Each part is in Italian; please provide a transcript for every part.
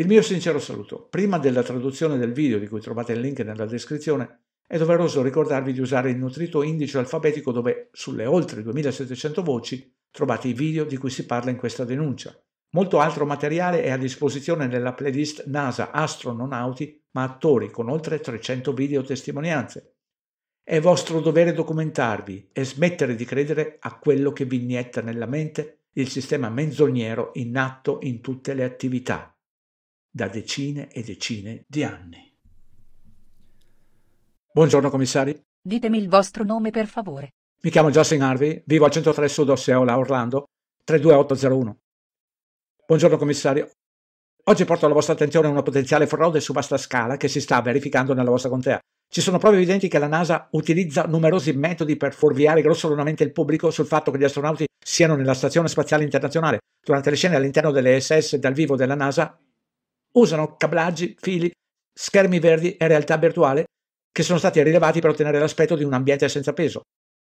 Il mio sincero saluto. Prima della traduzione del video, di cui trovate il link nella descrizione, è doveroso ricordarvi di usare il nutrito indice alfabetico dove, sulle oltre 2700 voci, trovate i video di cui si parla in questa denuncia. Molto altro materiale è a disposizione nella playlist NASA Astronauti, ma attori con oltre 300 video testimonianze. È vostro dovere documentarvi e smettere di credere a quello che vi inietta nella mente il sistema menzognero in atto in tutte le attività da decine e decine di anni. Buongiorno commissari. Ditemi il vostro nome per favore. Mi chiamo Justin Harvey, vivo al 103 Sud Osceola, Orlando, 32801. Buongiorno commissario. Oggi porto alla vostra attenzione una potenziale frode su vasta scala che si sta verificando nella vostra contea. Ci sono prove evidenti che la NASA utilizza numerosi metodi per fuorviare grossolanamente il pubblico sul fatto che gli astronauti siano nella Stazione Spaziale Internazionale. Durante le scene all'interno delle SS dal vivo della NASA usano cablaggi, fili, schermi verdi e realtà virtuale che sono stati rilevati per ottenere l'aspetto di un ambiente senza peso.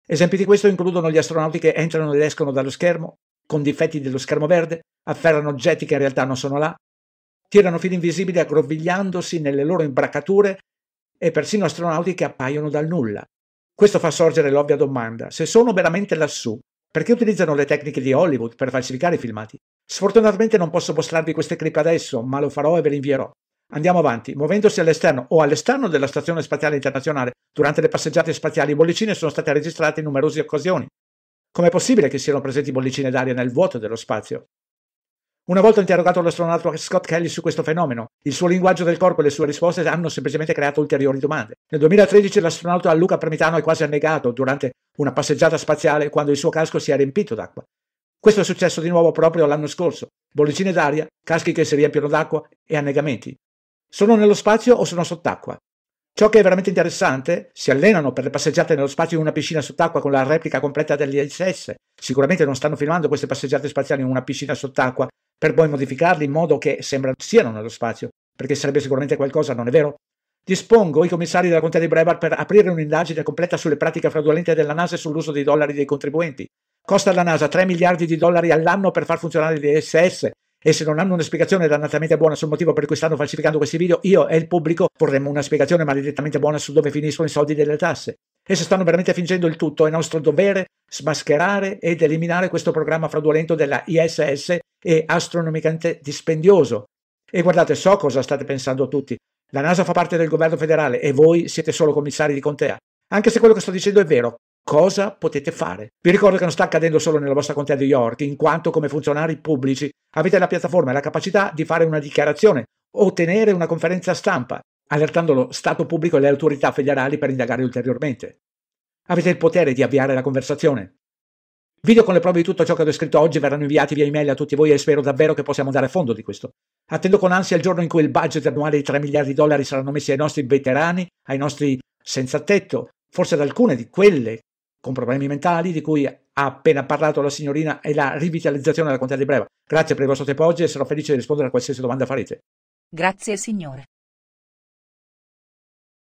Esempi di questo includono gli astronauti che entrano ed escono dallo schermo, con difetti dello schermo verde, afferrano oggetti che in realtà non sono là, tirano fili invisibili aggrovigliandosi nelle loro imbracature e persino astronauti che appaiono dal nulla. Questo fa sorgere l'ovvia domanda, se sono veramente lassù, perché utilizzano le tecniche di Hollywood per falsificare i filmati? Sfortunatamente non posso mostrarvi queste clip adesso, ma lo farò e ve le invierò. Andiamo avanti. Muovendosi all'esterno o all'esterno della Stazione Spaziale Internazionale, durante le passeggiate spaziali bollicine sono state registrate in numerose occasioni. Com'è possibile che siano presenti bollicine d'aria nel vuoto dello spazio? Una volta interrogato l'astronauta Scott Kelly su questo fenomeno, il suo linguaggio del corpo e le sue risposte hanno semplicemente creato ulteriori domande. Nel 2013 l'astronauta Luca Premitano è quasi annegato durante una passeggiata spaziale quando il suo casco si è riempito d'acqua. Questo è successo di nuovo proprio l'anno scorso. Bollicine d'aria, caschi che si riempiono d'acqua e annegamenti. Sono nello spazio o sono sott'acqua? Ciò che è veramente interessante, si allenano per le passeggiate nello spazio in una piscina sott'acqua con la replica completa degli SS. Sicuramente non stanno filmando queste passeggiate spaziali in una piscina sott'acqua per poi modificarli in modo che sembra siano nello spazio, perché sarebbe sicuramente qualcosa, non è vero? Dispongo i commissari della contea di Brebar per aprire un'indagine completa sulle pratiche fraudolente della NASA e sull'uso dei dollari dei contribuenti. Costa alla NASA 3 miliardi di dollari all'anno per far funzionare l'ISS e se non hanno una spiegazione dannatamente buona sul motivo per cui stanno falsificando questi video, io e il pubblico vorremmo una spiegazione maledettamente buona su dove finiscono i soldi delle tasse. E se stanno veramente fingendo il tutto, è nostro dovere smascherare ed eliminare questo programma fraudolento della ISS e astronomicamente dispendioso. E guardate, so cosa state pensando tutti. La NASA fa parte del governo federale e voi siete solo commissari di contea. Anche se quello che sto dicendo è vero, cosa potete fare. Vi ricordo che non sta accadendo solo nella vostra contea di York, in quanto come funzionari pubblici avete la piattaforma e la capacità di fare una dichiarazione o tenere una conferenza stampa, allertando lo Stato pubblico e le autorità federali per indagare ulteriormente. Avete il potere di avviare la conversazione. Video con le prove di tutto ciò che ho descritto oggi verranno inviati via email a tutti voi e spero davvero che possiamo andare a fondo di questo. Attendo con ansia il giorno in cui il budget annuale di 3 miliardi di dollari saranno messi ai nostri veterani, ai nostri senza tetto, forse ad alcune di quelle con problemi mentali di cui ha appena parlato la signorina e la rivitalizzazione della contea di Breva. Grazie per il vostro tempo oggi e sarò felice di rispondere a qualsiasi domanda farete. Grazie signore.